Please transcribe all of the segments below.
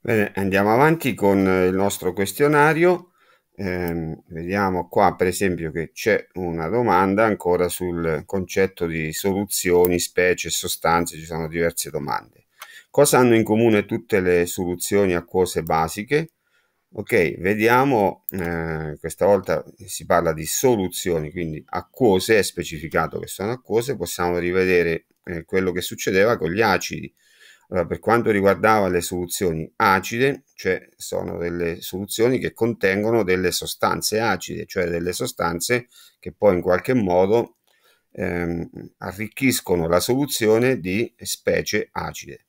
Bene, andiamo avanti con eh, il nostro questionario. Eh, vediamo qua per esempio che c'è una domanda ancora sul concetto di soluzioni, specie e sostanze, ci sono diverse domande. Cosa hanno in comune tutte le soluzioni acquose basiche? Ok, vediamo, eh, questa volta si parla di soluzioni, quindi acquose, è specificato che sono acquose, possiamo rivedere eh, quello che succedeva con gli acidi. Allora, per quanto riguardava le soluzioni acide, cioè sono delle soluzioni che contengono delle sostanze acide, cioè delle sostanze che poi in qualche modo ehm, arricchiscono la soluzione di specie acide.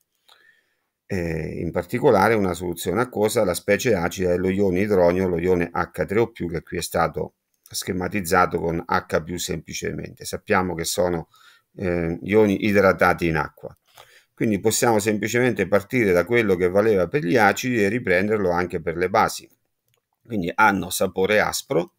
Eh, in particolare una soluzione acquosa, la specie acida è lo ione idronio, lo ione H3O+, che qui è stato schematizzato con H più semplicemente. Sappiamo che sono eh, ioni idratati in acqua. Quindi possiamo semplicemente partire da quello che valeva per gli acidi e riprenderlo anche per le basi. Quindi hanno sapore aspro,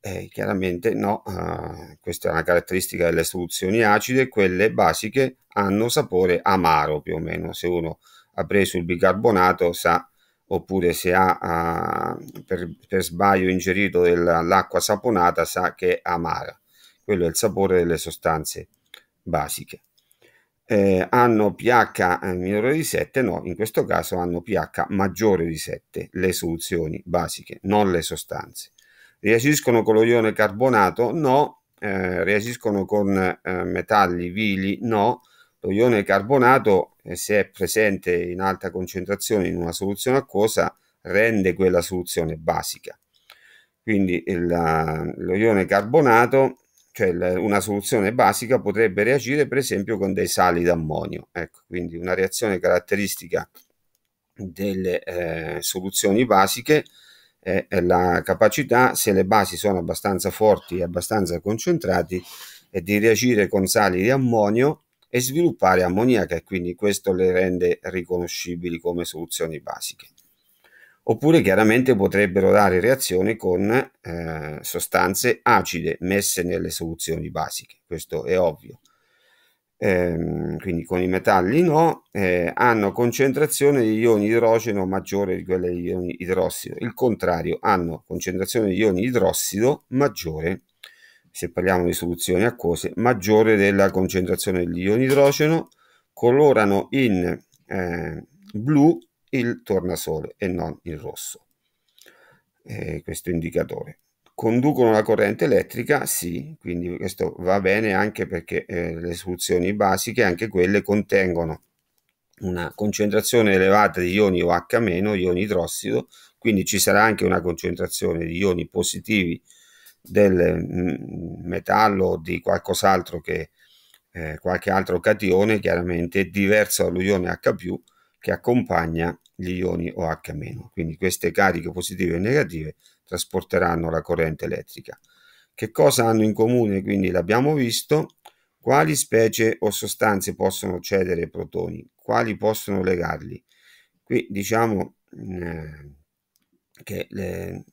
eh, chiaramente no, eh, questa è una caratteristica delle soluzioni acide, quelle basiche hanno sapore amaro più o meno, se uno ha preso il bicarbonato sa oppure se ha eh, per, per, sbaglio ingerito l'acqua saponata sa che è amara, quello è il sapore delle sostanze basiche eh, hanno pH eh, minore di 7, no, in questo caso hanno pH maggiore di 7, le soluzioni basiche, non le sostanze. Reagiscono con lo ione carbonato? No. Eh, reagiscono con eh, metalli vili? No. Lo ione carbonato, eh, se è presente in alta concentrazione in una soluzione acquosa, rende quella soluzione basica. Quindi il, eh, lo ione carbonato cioè la, una soluzione basica potrebbe reagire per esempio con dei sali d'ammonio, ecco, quindi una reazione caratteristica delle eh, soluzioni basiche è la capacità, se le basi sono abbastanza forti e abbastanza concentrati, di reagire con sali di ammonio e sviluppare ammoniaca e quindi questo le rende riconoscibili come soluzioni basiche oppure chiaramente potrebbero dare reazione con eh, sostanze acide messe nelle soluzioni basiche, questo è ovvio. Ehm, quindi con i metalli no, eh, hanno concentrazione di ioni idrogeno maggiore di quelle di ioni idrossido, il contrario, hanno concentrazione di ioni idrossido maggiore, se parliamo di soluzioni acquose, maggiore della concentrazione di ioni idrogeno, colorano in eh, blu il tornasole e non il rosso. Eh, questo indicatore. Conducono la corrente elettrica? Sì, quindi questo va bene anche perché eh, le soluzioni basiche, anche quelle contengono una concentrazione elevata di ioni OH-, ioni idrossido, quindi ci sarà anche una concentrazione di ioni positivi del mm, metallo o di qualcos'altro che eh, qualche altro catione chiaramente diverso dall'ione H+, che accompagna gli ioni OH-. Quindi queste cariche positive e negative trasporteranno la corrente elettrica. Che cosa hanno in comune? Quindi l'abbiamo visto. Quali specie o sostanze possono cedere protoni? Quali possono legarli? Qui diciamo eh, che le,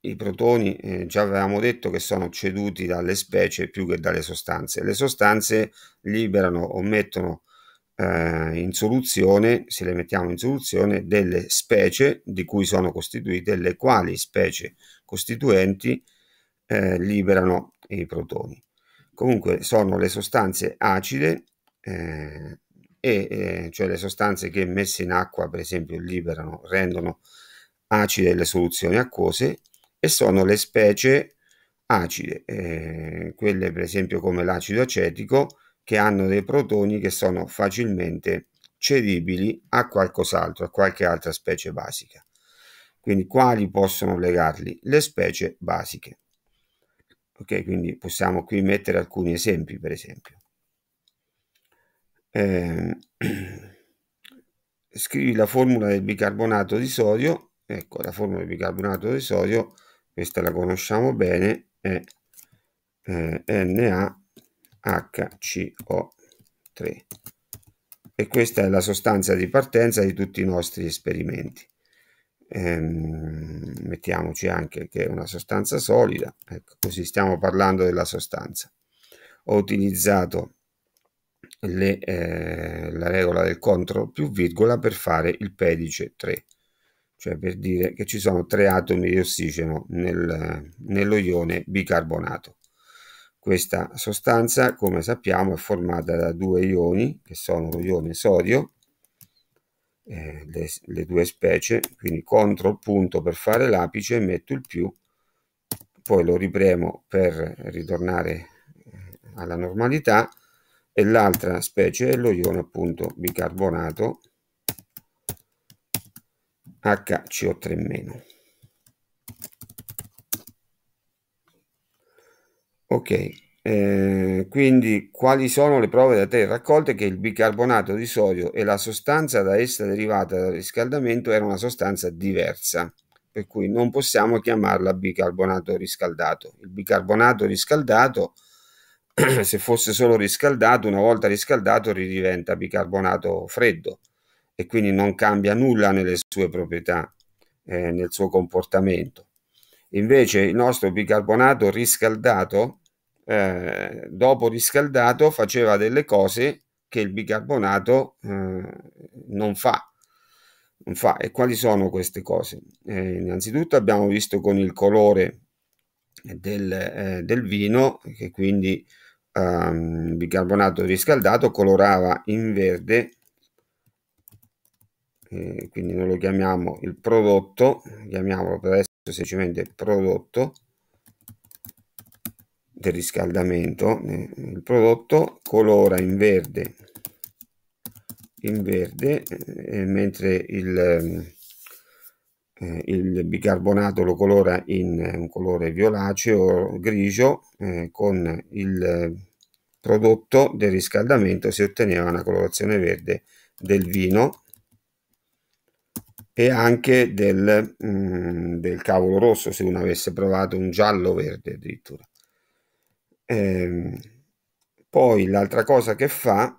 i protoni eh, già avevamo detto che sono ceduti dalle specie più che dalle sostanze. Le sostanze liberano o mettono eh, in soluzione, se le mettiamo in soluzione, delle specie di cui sono costituite, le quali specie costituenti eh, liberano i protoni. Comunque sono le sostanze acide, eh, e, eh, cioè le sostanze che messe in acqua, per esempio, liberano, rendono acide le soluzioni acquose, e sono le specie acide, eh, quelle per esempio come l'acido acetico, che hanno dei protoni che sono facilmente cedibili a qualcos'altro, a qualche altra specie basica. Quindi quali possono legarli? Le specie basiche. Ok, quindi possiamo qui mettere alcuni esempi, per esempio. Eh, scrivi la formula del bicarbonato di sodio, ecco la formula del bicarbonato di sodio, questa la conosciamo bene, è eh, Na HCO3 e questa è la sostanza di partenza di tutti i nostri esperimenti. Ehm, mettiamoci anche che è una sostanza solida, ecco, così stiamo parlando della sostanza. Ho utilizzato le, eh, la regola del CTRL più virgola per fare il pedice 3, cioè per dire che ci sono tre atomi di ossigeno nel, nello ione bicarbonato. Questa sostanza, come sappiamo, è formata da due ioni, che sono lo ione sodio, eh, le, le due specie, quindi contro il punto per fare l'apice, metto il più, poi lo ripremo per ritornare eh, alla normalità, e l'altra specie è lo ione appunto bicarbonato HCO3-. Ok, eh, quindi quali sono le prove da te raccolte che il bicarbonato di sodio e la sostanza da essa derivata dal riscaldamento era una sostanza diversa, per cui non possiamo chiamarla bicarbonato riscaldato. Il bicarbonato riscaldato, se fosse solo riscaldato, una volta riscaldato ridiventa bicarbonato freddo e quindi non cambia nulla nelle sue proprietà, eh, nel suo comportamento. Invece il nostro bicarbonato riscaldato eh, dopo riscaldato faceva delle cose che il bicarbonato eh, non fa. non fa. E quali sono queste cose? Eh, innanzitutto abbiamo visto con il colore del, eh, del vino che quindi ehm, bicarbonato riscaldato colorava in verde eh, quindi non lo chiamiamo il prodotto chiamiamolo per adesso semplicemente prodotto del riscaldamento eh, il prodotto colora in verde in verde eh, mentre il, eh, eh, il, bicarbonato lo colora in eh, un colore violaceo grigio eh, con il prodotto del riscaldamento si otteneva una colorazione verde del vino e anche del, mm, del cavolo rosso se uno avesse provato un giallo verde addirittura Ehm, poi l'altra cosa che fa,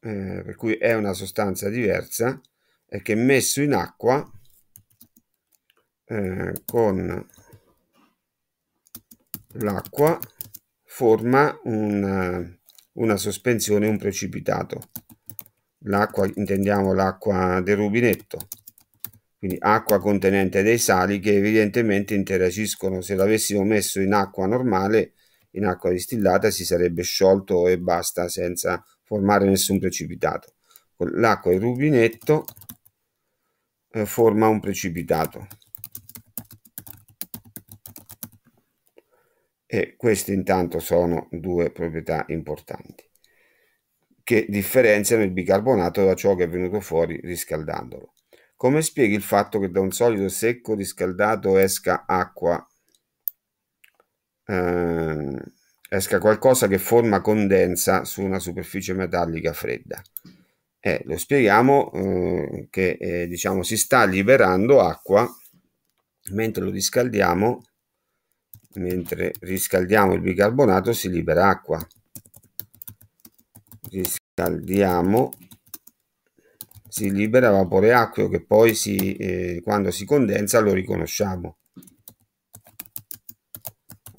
eh, per cui è una sostanza diversa, è che messo in acqua eh, con l'acqua forma un, una sospensione, un precipitato. L'acqua, intendiamo l'acqua del rubinetto, quindi acqua contenente dei sali che evidentemente interagiscono. Se l'avessimo messo in acqua normale in acqua distillata si sarebbe sciolto e basta senza formare nessun precipitato. Con l'acqua in rubinetto eh, forma un precipitato. E queste intanto sono due proprietà importanti che differenziano il bicarbonato da ciò che è venuto fuori riscaldandolo. Come spieghi il fatto che da un solido secco riscaldato esca acqua eh, esca qualcosa che forma condensa su una superficie metallica fredda. Eh, lo spieghiamo eh, che eh, diciamo si sta liberando acqua mentre lo riscaldiamo mentre riscaldiamo il bicarbonato si libera acqua riscaldiamo si libera vapore acqueo che poi si, eh, quando si condensa lo riconosciamo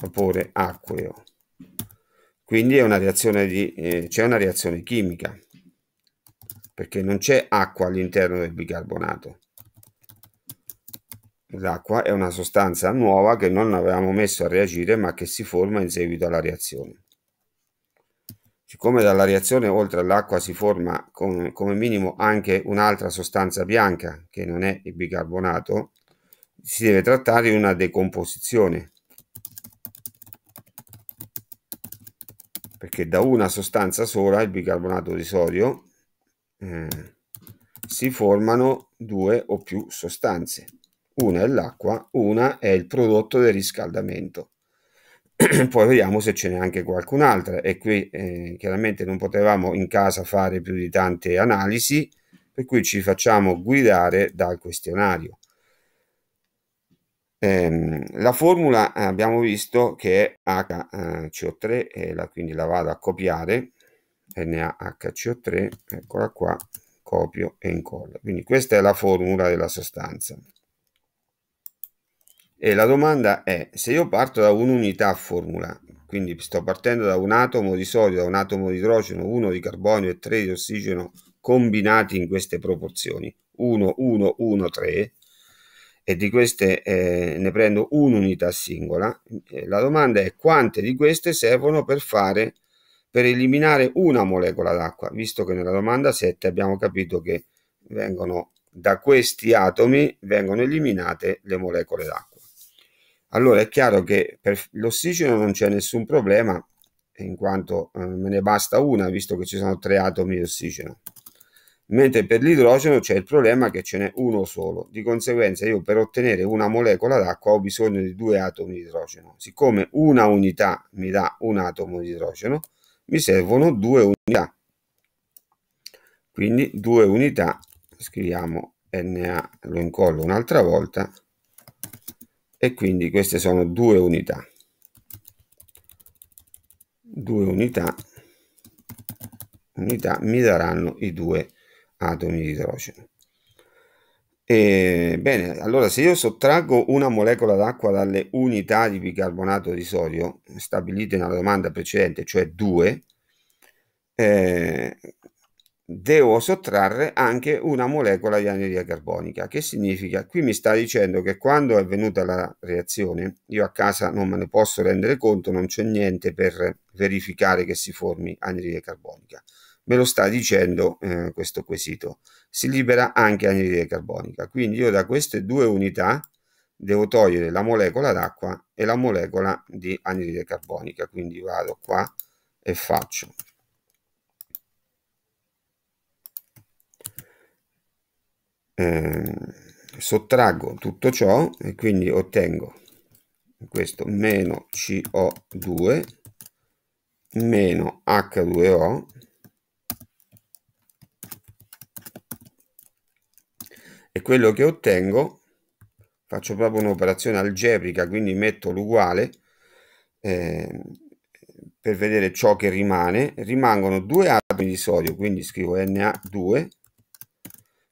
vapore acqueo. Quindi eh, c'è una, eh, una reazione chimica, perché non c'è acqua all'interno del bicarbonato. L'acqua è una sostanza nuova che non avevamo messo a reagire ma che si forma in seguito alla reazione. Siccome dalla reazione oltre all'acqua si forma con, come minimo anche un'altra sostanza bianca che non è il bicarbonato, si deve trattare di una decomposizione perché da una sostanza sola, il bicarbonato di sodio, eh, si formano due o più sostanze. Una è l'acqua, una è il prodotto del riscaldamento. Poi vediamo se ce n'è anche qualcun'altra e qui eh, chiaramente non potevamo in casa fare più di tante analisi, per cui ci facciamo guidare dal questionario. Ehm, la formula eh, abbiamo visto che è HCO3 eh, e la, quindi la vado a copiare NaHCO3 eccola qua copio e incollo quindi questa è la formula della sostanza e la domanda è se io parto da un'unità formula quindi sto partendo da un atomo di sodio da un atomo di idrogeno 1 di carbonio e 3 di ossigeno combinati in queste proporzioni 1 1 1 3 e di queste eh, ne prendo un'unità singola, la domanda è quante di queste servono per fare per eliminare una molecola d'acqua, visto che nella domanda 7 abbiamo capito che vengono da questi atomi vengono eliminate le molecole d'acqua. Allora è chiaro che per l'ossigeno non c'è nessun problema, in quanto eh, me ne basta una, visto che ci sono tre atomi di ossigeno mentre per l'idrogeno c'è il problema che ce n'è uno solo. Di conseguenza io per ottenere una molecola d'acqua ho bisogno di due atomi di idrogeno. Siccome una unità mi dà un atomo di idrogeno, mi servono due unità. Quindi due unità, scriviamo Na, lo incollo un'altra volta, e quindi queste sono due unità. Due unità, unità mi daranno i due atomi atomi ah, di idrogeno. E, bene, allora se io sottraggo una molecola d'acqua dalle unità di bicarbonato di sodio stabilite nella domanda precedente, cioè 2, eh, devo sottrarre anche una molecola di anidride carbonica. Che significa? Qui mi sta dicendo che quando è avvenuta la reazione, io a casa non me ne posso rendere conto, non c'è niente per verificare che si formi anidride carbonica me lo sta dicendo eh, questo quesito. Si libera anche anidride carbonica, quindi io da queste due unità devo togliere la molecola d'acqua e la molecola di anidride carbonica, quindi vado qua e faccio. Eh, sottraggo tutto ciò e quindi ottengo questo meno CO2 meno H2O e quello che ottengo faccio proprio un'operazione algebrica quindi metto l'uguale eh, per vedere ciò che rimane rimangono due atomi di sodio quindi scrivo Na2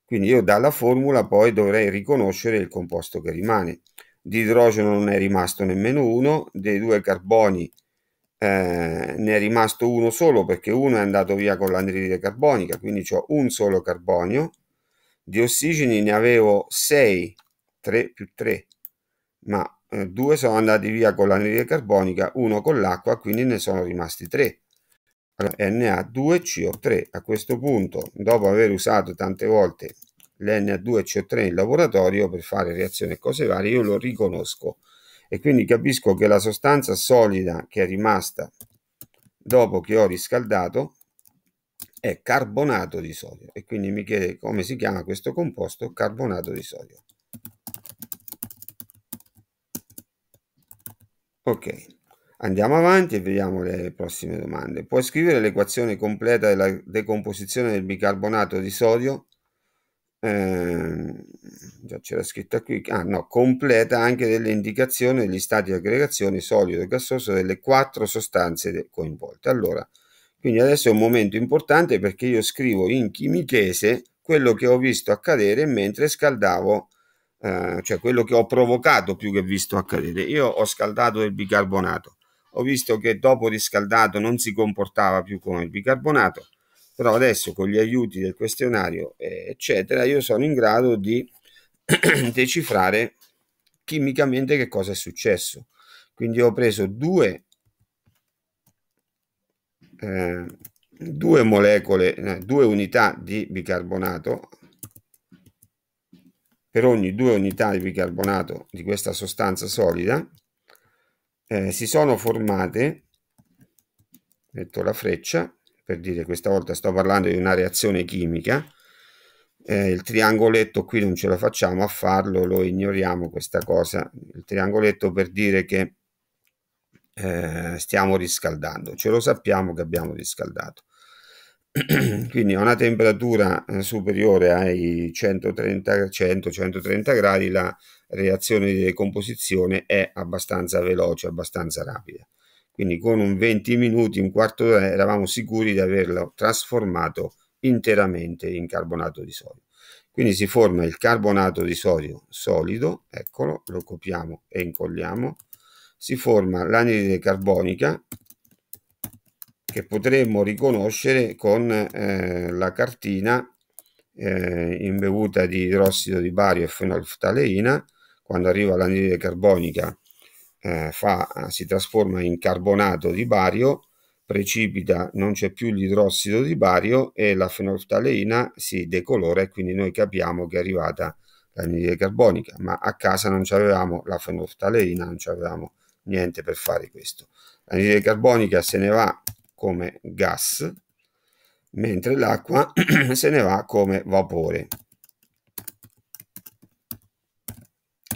quindi io dalla formula poi dovrei riconoscere il composto che rimane di idrogeno non è rimasto nemmeno uno dei due carboni eh, ne è rimasto uno solo perché uno è andato via con l'anidride carbonica quindi ho un solo carbonio di ossigeni ne avevo 6, 3 più 3, ma eh, due sono andati via con l'anidride carbonica, uno con l'acqua, quindi ne sono rimasti 3. Allora, Na2CO3. A questo punto, dopo aver usato tante volte l'Na2CO3 in laboratorio per fare reazioni e cose varie, io lo riconosco e quindi capisco che la sostanza solida che è rimasta dopo che ho riscaldato è carbonato di sodio e quindi mi chiede come si chiama questo composto carbonato di sodio. Ok, andiamo avanti e vediamo le prossime domande. Puoi scrivere l'equazione completa della decomposizione del bicarbonato di sodio? Eh, già c'era scritta qui, ah no, completa anche delle indicazioni degli stati di aggregazione solido e gassoso delle quattro sostanze coinvolte. Allora, quindi adesso è un momento importante perché io scrivo in chimichese quello che ho visto accadere mentre scaldavo, eh, cioè quello che ho provocato più che visto accadere. Io ho scaldato il bicarbonato, ho visto che dopo riscaldato non si comportava più come il bicarbonato, però adesso con gli aiuti del questionario, eh, eccetera, io sono in grado di decifrare chimicamente che cosa è successo. Quindi ho preso due Ehm, due molecole, eh, due unità di bicarbonato per ogni due unità di bicarbonato di questa sostanza solida eh, si sono formate metto la freccia per dire questa volta sto parlando di una reazione chimica eh, il triangoletto qui non ce la facciamo a farlo lo ignoriamo questa cosa il triangoletto per dire che eh, stiamo riscaldando, ce lo sappiamo che abbiamo riscaldato. Quindi a una temperatura eh, superiore ai 100-130 gradi la reazione di decomposizione è abbastanza veloce, abbastanza rapida. Quindi con un 20 minuti, un quarto d'ora eravamo sicuri di averlo trasformato interamente in carbonato di sodio. Quindi si forma il carbonato di sodio solido, eccolo, lo copiamo e incolliamo si forma l'anidride carbonica che potremmo riconoscere con eh, la cartina eh, imbevuta di idrossido di bario e fenolftaleina quando arriva l'anidride carbonica eh, fa, si trasforma in carbonato di bario precipita, non c'è più l'idrossido di bario e la fenolftaleina si decolora e quindi noi capiamo che è arrivata l'anidride carbonica, ma a casa non avevamo la fenolftaleina, non avevamo niente per fare questo. L'anidride carbonica se ne va come gas, mentre l'acqua se ne va come vapore.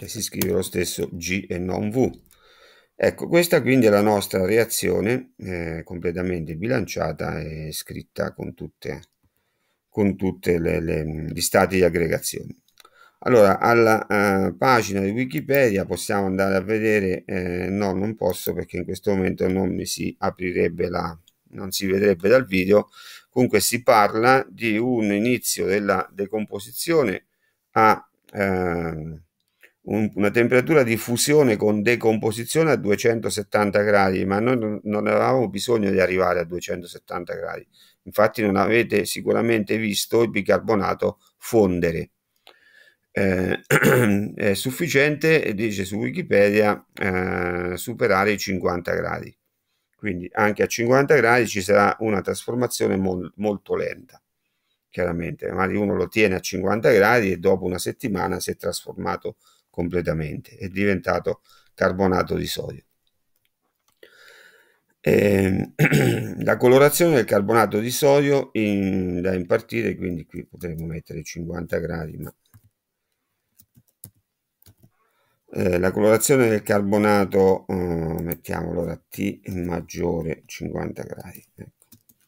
E si scrive lo stesso G e non V. Ecco, questa quindi è la nostra reazione eh, completamente bilanciata e scritta con tutti con gli stati di aggregazione. Allora, alla eh, pagina di Wikipedia possiamo andare a vedere, eh, no, non posso perché in questo momento non mi si aprirebbe la, non si vedrebbe dal video, comunque si parla di un inizio della decomposizione a eh, un, una temperatura di fusione con decomposizione a 270 gradi, ma noi non, non avevamo bisogno di arrivare a 270 gradi, infatti non avete sicuramente visto il bicarbonato fondere eh, è sufficiente, dice su Wikipedia, eh, superare i 50 gradi. Quindi anche a 50 gradi ci sarà una trasformazione mol molto lenta, chiaramente. Magari uno lo tiene a 50 gradi e dopo una settimana si è trasformato completamente, è diventato carbonato di sodio. Eh, la colorazione del carbonato di sodio in, da impartire, quindi qui potremmo mettere 50 gradi, ma Eh, la colorazione del carbonato, eh, mettiamo allora T maggiore 50 gradi. Ecco.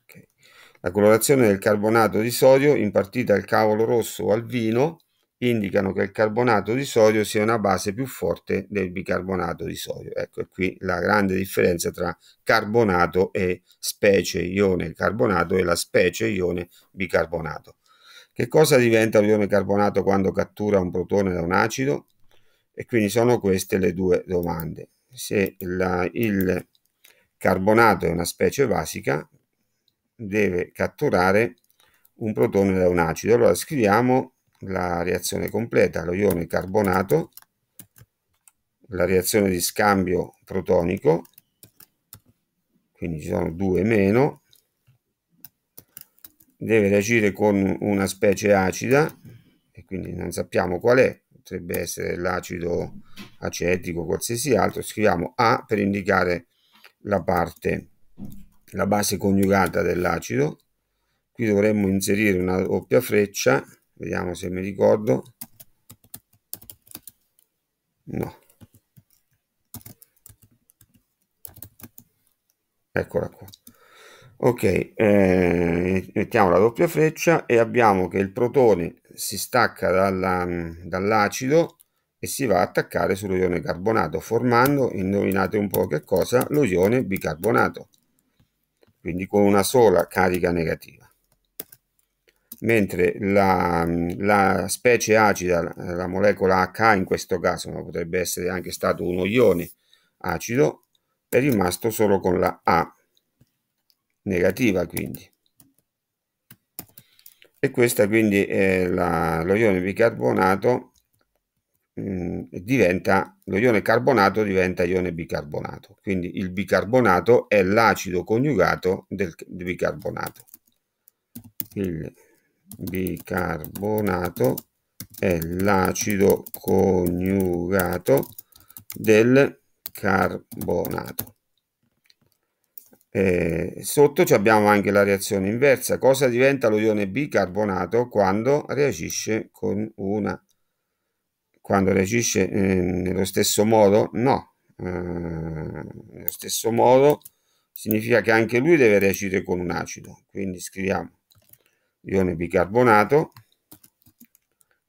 Okay. La colorazione del carbonato di sodio impartita al cavolo rosso o al vino indicano che il carbonato di sodio sia una base più forte del bicarbonato di sodio. Ecco qui la grande differenza tra carbonato e specie ione carbonato e la specie ione bicarbonato. Che cosa diventa l'ione carbonato quando cattura un protone da un acido? E quindi sono queste le due domande. Se la, il carbonato è una specie basica, deve catturare un protone da un acido. Allora scriviamo la reazione completa, lo ione carbonato, la reazione di scambio protonico, quindi ci sono due meno, deve reagire con una specie acida, e quindi non sappiamo qual è, potrebbe essere l'acido acetico o qualsiasi altro, scriviamo A per indicare la parte, la base coniugata dell'acido. Qui dovremmo inserire una doppia freccia, vediamo se mi ricordo. No. Eccola qua. Ok, eh, mettiamo la doppia freccia e abbiamo che il protone si stacca dalla, dall'acido e si va a attaccare sull'ione carbonato formando, indovinate un po' che cosa, l'ione bicarbonato quindi con una sola carica negativa mentre la, la, specie acida, la molecola H in questo caso, ma potrebbe essere anche stato uno ione acido, è rimasto solo con la A negativa quindi e questo quindi è la, lo ione bicarbonato mh, mm, diventa lo ione carbonato diventa ione bicarbonato quindi il bicarbonato è l'acido coniugato del bicarbonato il bicarbonato è l'acido coniugato del carbonato eh, sotto abbiamo anche la reazione inversa. Cosa diventa lo ione bicarbonato quando reagisce con una? Quando reagisce eh, nello stesso modo? No. Eh, nello stesso modo significa che anche lui deve reagire con un acido. Quindi scriviamo ione bicarbonato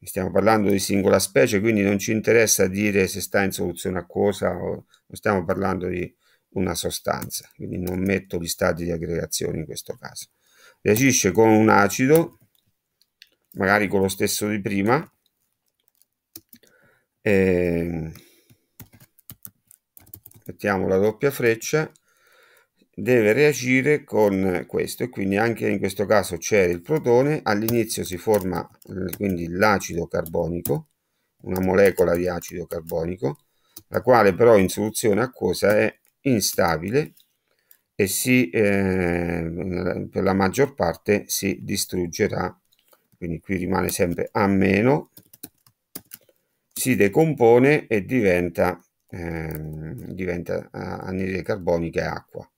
stiamo parlando di singola specie, quindi non ci interessa dire se sta in soluzione acquosa o non stiamo parlando di una sostanza, quindi non metto gli stati di aggregazione in questo caso. Reagisce con un acido, magari con lo stesso di prima, e... Ehm, mettiamo la doppia freccia, deve reagire con questo e quindi anche in questo caso c'è il protone, all'inizio si forma eh, quindi l'acido carbonico, una molecola di acido carbonico, la quale però in soluzione acquosa è instabile e si, eh, per la maggior parte si distruggerà, quindi qui rimane sempre a meno, si decompone e diventa, eh, diventa anidride carbonica e acqua.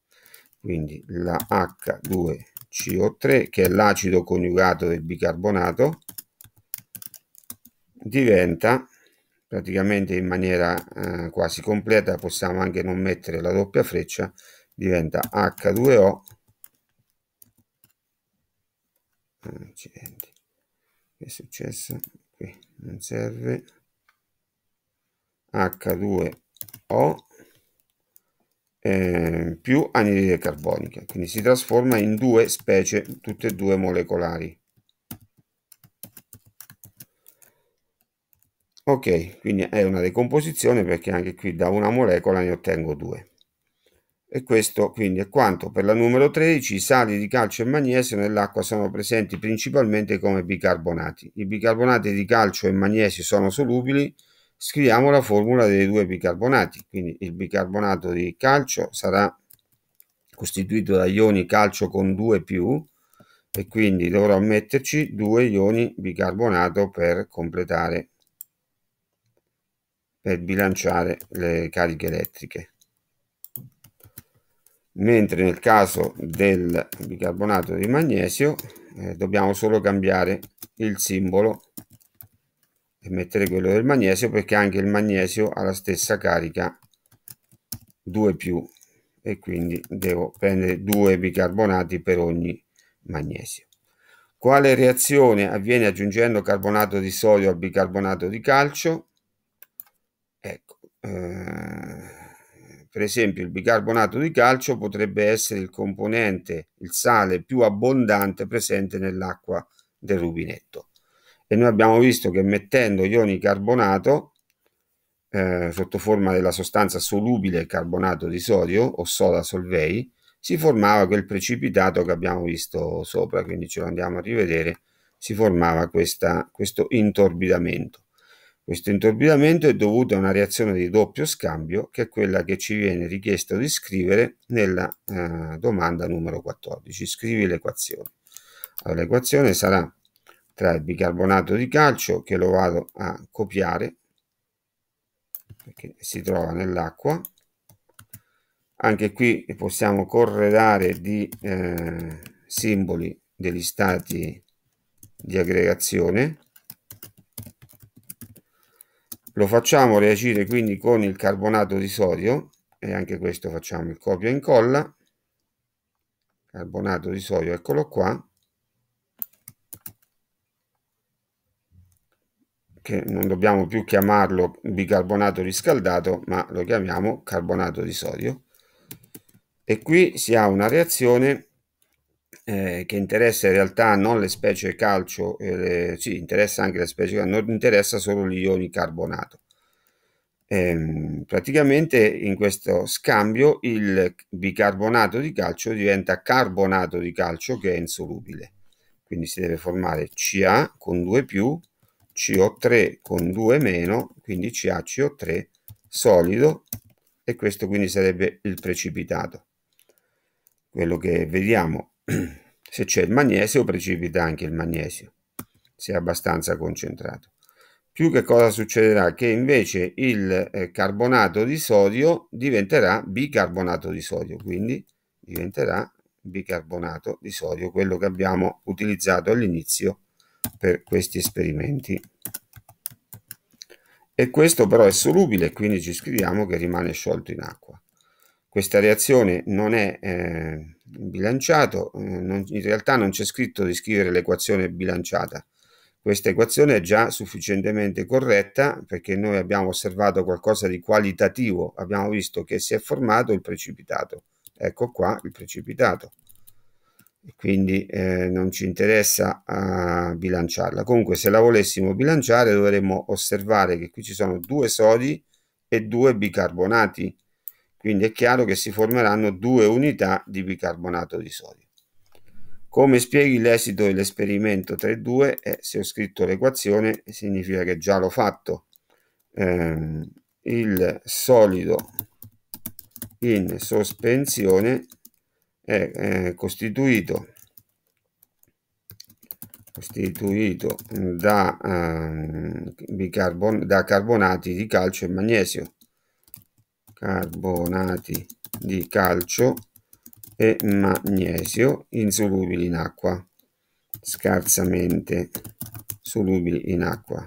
Quindi la H2CO3, che è l'acido coniugato del bicarbonato, diventa praticamente in maniera eh, quasi completa possiamo anche non mettere la doppia freccia diventa H2O accidenti che è successo qui non serve H2O eh, più anidride carbonica quindi si trasforma in due specie tutte e due molecolari Ok, quindi è una decomposizione perché anche qui da una molecola ne ottengo due. E questo quindi è quanto. Per la numero 13 i sali di calcio e magnesio nell'acqua sono presenti principalmente come bicarbonati. I bicarbonati di calcio e magnesio sono solubili. Scriviamo la formula dei due bicarbonati. Quindi il bicarbonato di calcio sarà costituito da ioni calcio con 2 più e quindi dovrò metterci due ioni bicarbonato per completare per bilanciare le cariche elettriche mentre nel caso del bicarbonato di magnesio eh, dobbiamo solo cambiare il simbolo e mettere quello del magnesio perché anche il magnesio ha la stessa carica 2 più e quindi devo prendere due bicarbonati per ogni magnesio quale reazione avviene aggiungendo carbonato di sodio al bicarbonato di calcio eh, per esempio il bicarbonato di calcio potrebbe essere il componente, il sale più abbondante presente nell'acqua del rubinetto. E noi abbiamo visto che mettendo ioni carbonato eh, sotto forma della sostanza solubile carbonato di sodio o soda solvei, si formava quel precipitato che abbiamo visto sopra, quindi ce lo andiamo a rivedere, si formava questa, questo intorbidamento. Questo intorbidamento è dovuto a una reazione di doppio scambio che è quella che ci viene richiesto di scrivere nella eh, domanda numero 14. Scrivi l'equazione. Allora, l'equazione sarà tra il bicarbonato di calcio che lo vado a copiare perché si trova nell'acqua. Anche qui possiamo corredare di eh, simboli degli stati di aggregazione lo facciamo reagire quindi con il carbonato di sodio e anche questo facciamo il copia e incolla. Carbonato di sodio, eccolo qua. Che non dobbiamo più chiamarlo bicarbonato riscaldato, ma lo chiamiamo carbonato di sodio. E qui si ha una reazione eh, che interessa in realtà non le specie calcio, eh, le, sì, interessa anche le specie calcio, non interessa solo gli ioni carbonato. Eh, praticamente in questo scambio il bicarbonato di calcio diventa carbonato di calcio che è insolubile. Quindi si deve formare Ca con 2 più, CO3 con 2 meno, quindi CaCO3 solido e questo quindi sarebbe il precipitato. Quello che vediamo Se c'è il magnesio precipita anche il magnesio, se è abbastanza concentrato. Più che cosa succederà? Che invece il eh, carbonato di sodio diventerà bicarbonato di sodio, quindi diventerà bicarbonato di sodio, quello che abbiamo utilizzato all'inizio per questi esperimenti. E questo però è solubile, quindi ci scriviamo che rimane sciolto in acqua. Questa reazione non è... Eh, bilanciato, eh, non, in realtà non c'è scritto di scrivere l'equazione bilanciata. Questa equazione è già sufficientemente corretta perché noi abbiamo osservato qualcosa di qualitativo, abbiamo visto che si è formato il precipitato. Ecco qua il precipitato. Quindi eh, non ci interessa eh, bilanciarla. Comunque se la volessimo bilanciare dovremmo osservare che qui ci sono due sodi e due bicarbonati quindi è chiaro che si formeranno due unità di bicarbonato di sodio. Come spieghi l'esito dell'esperimento 3.2? Eh, se ho scritto l'equazione significa che già l'ho fatto. Eh, il solido in sospensione è eh, costituito, costituito da, ehm, da carbonati di calcio e magnesio carbonati di calcio e magnesio insolubili in acqua, scarsamente solubili in acqua,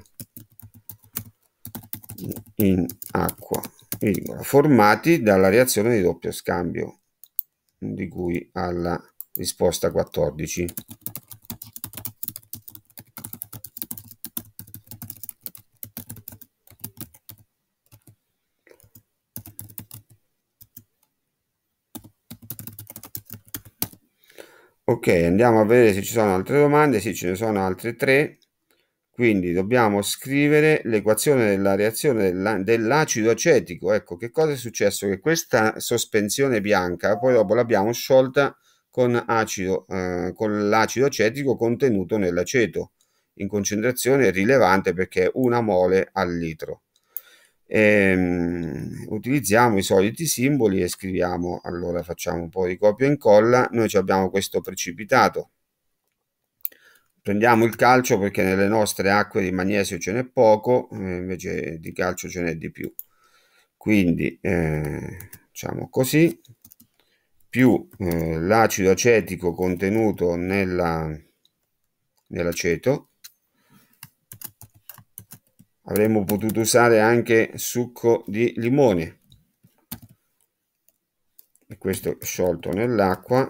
in acqua formati dalla reazione di doppio scambio, di cui alla risposta 14. Ok, andiamo a vedere se ci sono altre domande. Sì, ce ne sono altre tre. Quindi dobbiamo scrivere l'equazione della reazione dell'acido acetico. Ecco, che cosa è successo? Che questa sospensione bianca poi dopo l'abbiamo sciolta con, acido, eh, con l'acido acetico contenuto nell'aceto in concentrazione rilevante perché è una mole al litro. Ehm, utilizziamo i soliti simboli e scriviamo, allora facciamo un po' di copia e incolla, noi abbiamo questo precipitato, prendiamo il calcio perché nelle nostre acque di magnesio ce n'è poco, eh, invece di calcio ce n'è di più, quindi eh, facciamo così, più eh, l'acido acetico contenuto nella, nell'aceto, avremmo potuto usare anche succo di limone e questo sciolto nell'acqua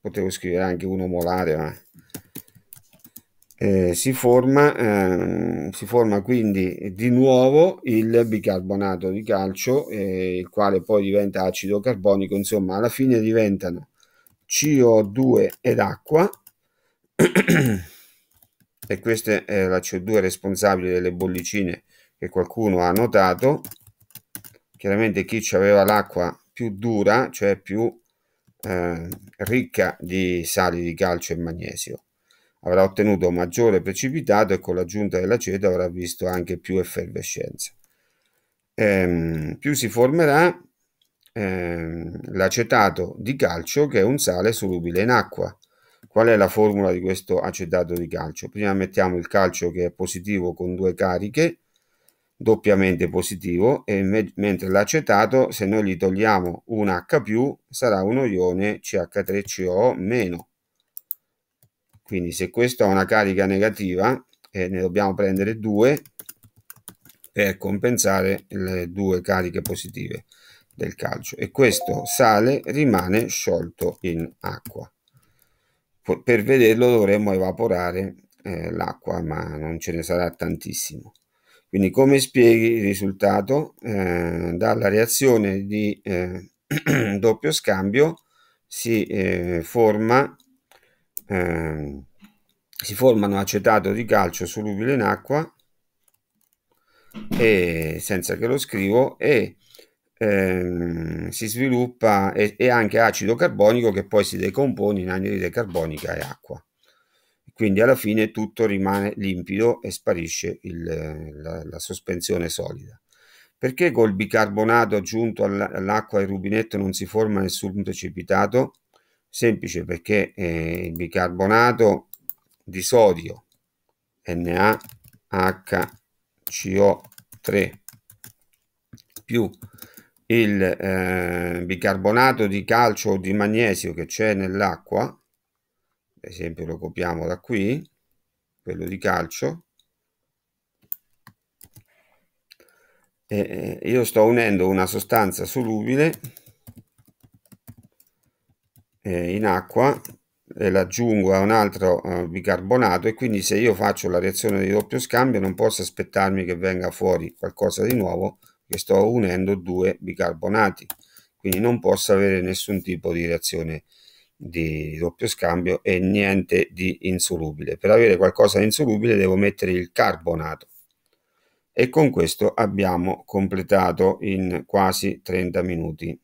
potevo scrivere anche uno molare ma eh, si, forma, ehm, si forma quindi di nuovo il bicarbonato di calcio eh, il quale poi diventa acido carbonico insomma alla fine diventano CO2 ed acqua e questa è la CO2 responsabile delle bollicine che qualcuno ha notato chiaramente chi aveva l'acqua più dura cioè più eh, ricca di sali di calcio e magnesio avrà ottenuto maggiore precipitato e con l'aggiunta dell'aceto avrà visto anche più effervescenza ehm, più si formerà ehm, l'acetato di calcio che è un sale solubile in acqua Qual è la formula di questo acetato di calcio? Prima mettiamo il calcio che è positivo con due cariche, doppiamente positivo, e me mentre l'acetato, se noi gli togliamo un H+, sarà uno ione CH3CO-. Quindi se questo ha una carica negativa, eh, ne dobbiamo prendere due per compensare le due cariche positive del calcio. E questo sale, rimane sciolto in acqua per vederlo dovremmo evaporare eh, l'acqua ma non ce ne sarà tantissimo quindi come spieghi il risultato eh, dalla reazione di eh, doppio scambio si eh, forma ehm, si formano acetato di calcio solubile in acqua e senza che lo scrivo e ehm, si sviluppa e, e, anche acido carbonico che poi si decompone in anidride carbonica e acqua. Quindi alla fine tutto rimane limpido e sparisce il, la, la sospensione solida. Perché col bicarbonato aggiunto all'acqua del rubinetto non si forma nessun precipitato? Semplice perché eh, il bicarbonato di sodio NaHCO3 più il eh, bicarbonato di calcio o di magnesio che c'è nell'acqua, ad esempio lo copiamo da qui, quello di calcio, e, eh, io sto unendo una sostanza solubile eh, in acqua e l'aggiungo a un altro eh, bicarbonato e quindi se io faccio la reazione di doppio scambio non posso aspettarmi che venga fuori qualcosa di nuovo che sto unendo due bicarbonati, quindi non posso avere nessun tipo di reazione di doppio scambio e niente di insolubile. Per avere qualcosa di insolubile devo mettere il carbonato e con questo abbiamo completato in quasi 30 minuti.